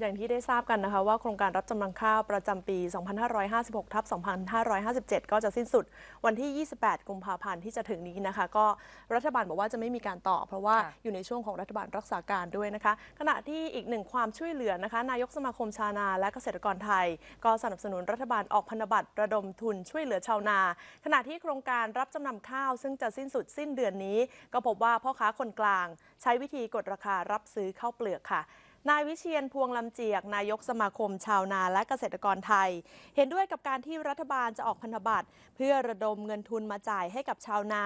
อย่างที่ได้ทราบกันนะคะว่าโครงการรับจำนำข้าวประจำปี 2556ทับ 2557 ก็จะสิ้นสุด วันที่ 28 กุมภาพันธ์ที่จะถึงนี้นะคะก็รัฐบาลบอกว่าจะไม่มีการต่อ เพราะว่าอยู่ในช่วงของรัฐบาลรักษาการด้วยนะคะ ขณะที่อีกหนึ่งความช่วยเหลือนะคะนายกสมาคมชาวนาและเกษตรกรไทย ก็สนับสนุนรัฐบาลออกพันธบัตรระดมทุนช่วยเหลือชาวนา ขณะที่โครงการรับจำนำข้าว ซึ่งจะสิ้นสุดสิ้นเดือนนี้ ก็พบว่าพ่อค้าคนกลาง ใช้วิธีกดราคารับซื้อข้าวเปลือกค่ะนายวิเชียนพวงลำเจียก นายกสมาคม ชาวนาและเกษตรกรไทย เห็นด้วยกับการที่รัฐบาลจะออกพันธบัตร เพื่อระดมเงินทุนมาจ่ายให้กับชาวนา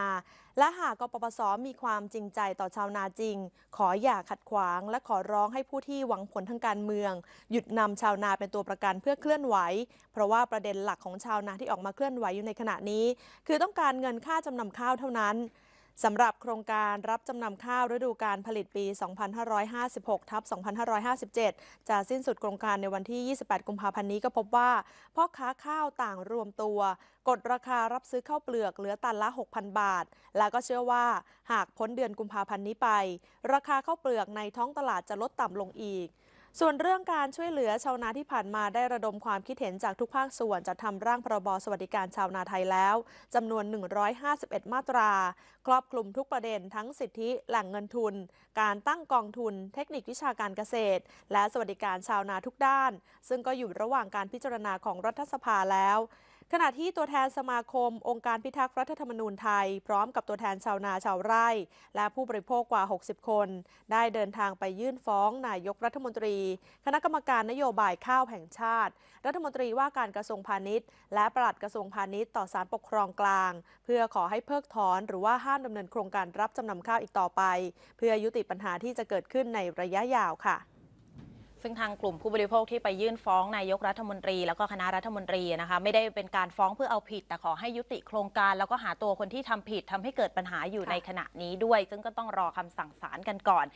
และหากกปปสมีความจริงใจต่อชาวนาจริง ขออย่าขัดขวางและขอร้องให้ผู้ที่หวังผลทางการเมือง หยุดนำชาวนาเป็นตัวประกันเพื่อเคลื่อนไหว เพราะว่าประเด็นหลักของชาวนาที่ออกมาเคลื่อนไหวอยู่ในขณะนี้ คือต้องการเงินค่าจำนำข้าวเท่านั้นสำหรับโครงการรับจำนำข้าวฤดูการผลิตปี 2556 ทับ 2557จะสิ้นสุดโครงการในวันที่ 28 กุมภาพันธ์นี้ก็พบว่าพ่อค้าข้าวต่างรวมตัว กดราคารับซื้อข้าวเปลือกเหลือตันละ 6,000 บาท และก็เชื่อว่าหากพ้นเดือนกุมภาพันธ์นี้ไป ราคาข้าวเปลือกในท้องตลาดจะลดต่ำลงอีกส่วนเรื่องการช่วยเหลือชาวนาที่ผ่านมาได้ระดมความคิดเห็นจากทุกภาคส่วนจัดทำร่างพรบสวัสดิการชาวนาไทยแล้ว จำนวน 151 มาตรา ครอบคลุมทุกประเด็นทั้งสิทธิแหล่งเงินทุน การตั้งกองทุน เทคนิควิชาการเกษตร และสวัสดิการชาวนาทุกด้าน ซึ่งก็อยู่ระหว่างการพิจารณาของรัฐสภาแล้วขณะที่ตัวแทนสมาคมองค์การพิทักษ์รัฐธรรมนูญไทยพร้อมกับตัวแทนชาวนาชาวไร่ และผู้บริโภคกว่า 60 คน ได้เดินทางไปยื่นฟ้องนายกรัฐมนตรี คณะกรรมการนโยบายข้าวแห่งชาติ รัฐมนตรีว่าการกระทรวงพาณิชย์ และปลัดกระทรวงพาณิชย์ต่อศาลปกครองกลาง เพื่อขอให้เพิกถอนหรือว่าห้ามดำเนินโครงการรับจำนำข้าวอีกต่อไป เพื่อยุติปัญหาที่จะเกิดขึ้นในระยะยาวค่ะซึ่งทางกลุ่มผู้บริโภคที่ไปยื่นฟ้องนายกรัฐมนตรีแล้วก็คณะรัฐมนตรีนะคะ ไม่ได้เป็นการฟ้องเพื่อเอาผิด แต่ขอให้ยุติโครงการ แล้วก็หาตัวคนที่ทำผิดทำให้เกิดปัญหาอยู่ในขณะนี้ด้วย ซึ่งก็ต้องรอคำสั่งศาลกันก่อน